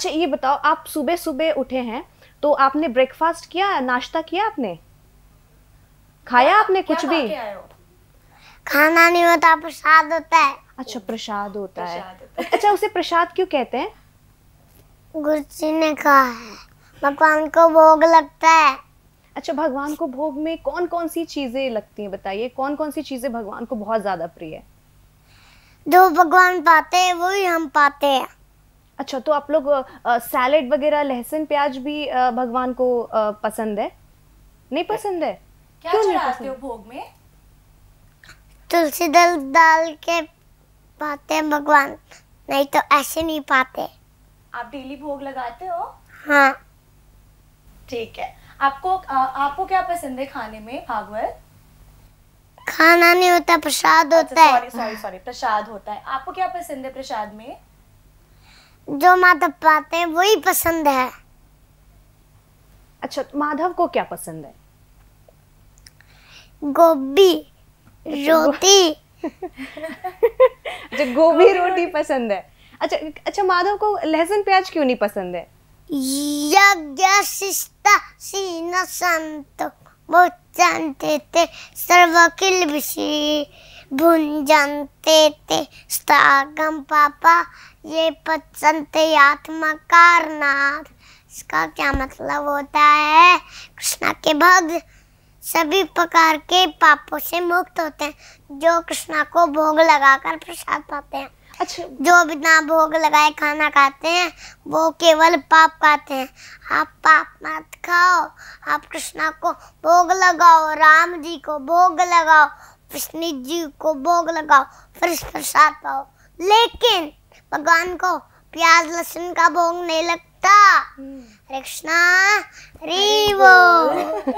अच्छा ये बताओ आप सुबह सुबह उठे हैं तो आपने ब्रेकफास्ट किया नाश्ता किया आपने खाया आपने कुछ भी खाना नहीं होता प्रसाद होता है अच्छा प्रसाद होता है अच्छा उसे प्रसाद क्यों कहते हैं गुरु जी ने कहा है भगवान को भोग लगता है अच्छा भगवान को भोग में कौन कौन सी चीजें लगती हैं बताइए कौन कौन सी चीजें भगवान को बहुत ज्यादा प्रिय है जो भगवान पाते हैं वो ही हम पाते हैं अच्छा तो आप लोग सैलेड वगैरह लहसुन प्याज भी आ, भगवान को आ, पसंद है नहीं पसंद है क्या क्यों चढ़ाते हो भोग में तुलसी दल डाल के पाते हैं भगवान नहीं तो ऐसे नहीं पाते आप डेली भोग लगाते हो हाँ ठीक है आपको आ, आपको क्या पसंद है खाने में भागवत खाना नहीं होता प्रसाद अच्छा, होता है सॉरी सॉरी सॉरी प्रसाद होता है आपको क्या पसंद है प्रसाद में जो माधव पाते हैं वही पसंद है अच्छा तो माधव को क्या पसंद है गोभी अच्छा, रोटी अच्छा गोभी रोटी पसंद है अच्छा अच्छा माधव को लहसुन प्याज क्यों नहीं पसंद है यज्ञ शिष्टा संत वो जानते थे सर्वकिल विषय भुन जानते थे पापा ये पसंत आत्मा कारनाथ इसका क्या मतलब होता है कृष्णा के भक्त सभी प्रकार के पापों से मुक्त होते हैं जो कृष्णा को भोग लगाकर प्रसाद पाते हैं अच्छा जो बिना भोग लगाए खाना खाते हैं वो केवल पाप खाते हैं आप पाप मत खाओ आप कृष्णा को भोग लगाओ राम जी को भोग लगाओ विष्णु जी को भोग लगाओ फिर प्रसाद पाओ लेकिन भगवान को प्याज लहसुन का भोग नहीं लगता हम्म। कृष्णा रीवो